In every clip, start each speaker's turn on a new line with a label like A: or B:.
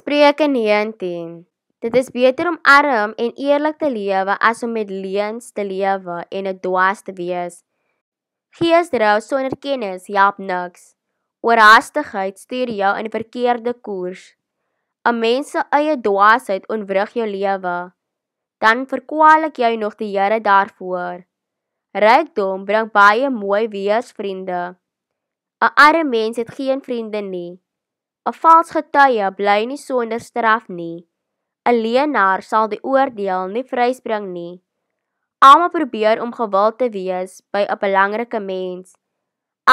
A: Spreuke 19. Dit is beter om arm en eerlik te lewe as om met leuns te lewe en 'n dwaas te wees. Geesdrou sonder kennis help niks. Oorhaastigheid stuur jou in 'n verkeerde koers. 'n Mens se eie dwaasheid ontwrig jou lewe. Dan verkwalik jy nog die Here daarvoor. Rykdom bring baie mooi weer vriende. 'n Arme mens het geen vriende nie. 'n Vals getuie bly nie sonder straf nie. 'n Leenaar sal die oordeel nie vryspring nie. Almal probeer om gewild te wees by 'n belangrike mens.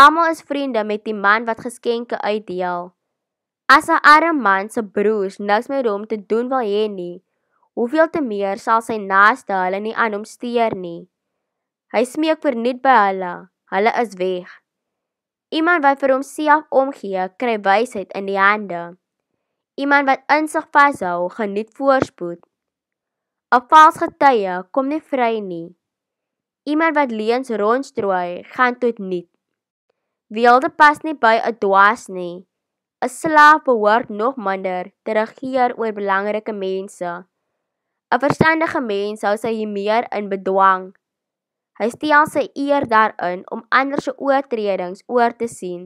A: Almal is vriende met die man wat geskenke uitdeel. As 'n arme man se broers niks meer hom te doen wil hê nie, hoeveel te meer sal sy naaste hulle nie aan hom steer nie. Hy smeek vir nuut by hulle. Hulle is weg. Iemand wat vir homself omgee, kry wysheid in die hande. Iemand wat insig vashou, geniet voorspoed. 'n Vals getuie kom nie vry nie. Iemand wat leuns rondstrooi, gaan tot niet. Wielde pas nie by 'n dwaas nie. 'n Slaaf behoort nog minder te regeer oor belangrike mense. 'n Verstandige mens hou sy hier meer in bedwang Hy steel sy eer daarin om ander se oortredings oor te sien.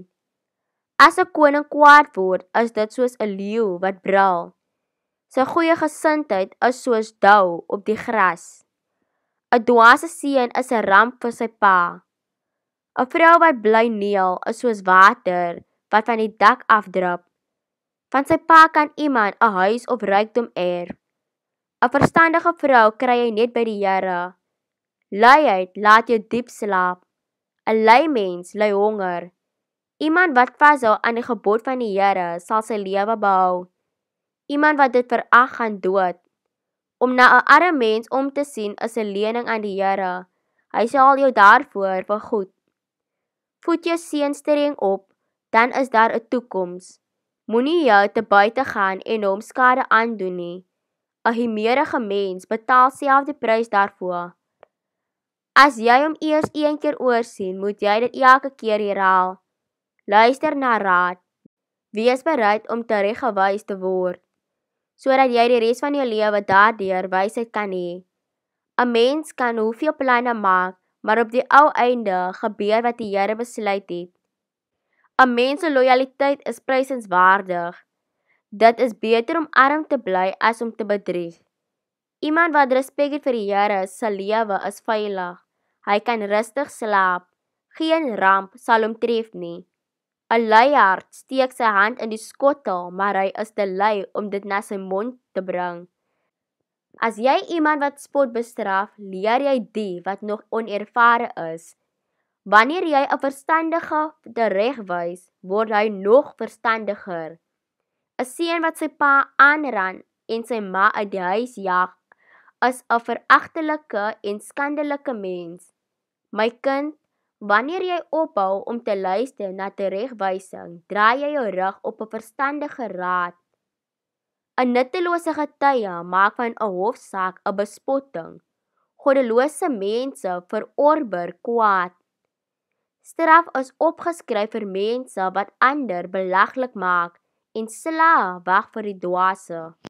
A: As 'n koning kwaad word, is dit soos 'n leeu wat braal. Sy goeie gesindheid is soos dou op die gras. 'n Dwaase seun is 'n ramp vir sy pa. 'n Vrou wat bly neel is soos water wat van die dak afdrup. Van sy pa kan iemand 'n huis of rykdom eer. 'n Verstandige vrou kry hy net by die Here. Luiheid laat jou diep slaap. 'n Lui mens ly honger. Iemand wat vashou aan die gebod van die Here, sal sy lewe behou. Iemand wat dit verag gaan dood. Om na 'n arme mens om te sien is 'n lening aan die Here. Hy sal jou daarvoor vir goed. Voet jou seënstreng op, dan is daar 'n toekoms. Moenie jou te buite gaan en hom skade aandoen nie. 'n Himmerige mens betaal self die prys daarvoor. As jy hom eers een keer oor sien, moet jy dit elke keer herhaal. Luister na raad. Wees bereid om tereggewys te word sodat jy die res van jou lewe daardeur wysheid kan hê. 'n Mens kan hoeveel planne maak, maar op die ou einde gebeur wat die Here besluit het. 'n Mens se lojaliteit is prysenswaardig. Dit is beter om arm te bly as om te bedrieg. Iemand wat respek het vir die Here, sal lewe as veilig. Hy kan rustig slaap. Geen ramp sal hom tref nie. 'n Lui hart steek sy hand in die skottel, maar hy is te lui om dit na sy mond te bring. As jy iemand wat spot bestraf, leer jy die wat nog onervare is. Wanneer jy 'n verstandige te reg wys, word hy nog verstandiger. 'n Seun wat sy pa aanran en sy ma uit die huis jag, as 'n veragtelike en skandelike mens. My kind, wanneer jy ophou om te luister na teregwysing, draai jy jou rug op 'n verstandige raad. 'n Nuttelose getuie maak van 'n hofsaak 'n bespotting. Godelose mense verorber kwaad. Straf is opgeskryf vir mense wat ander belaglik maak en slaag wag vir die dwaase.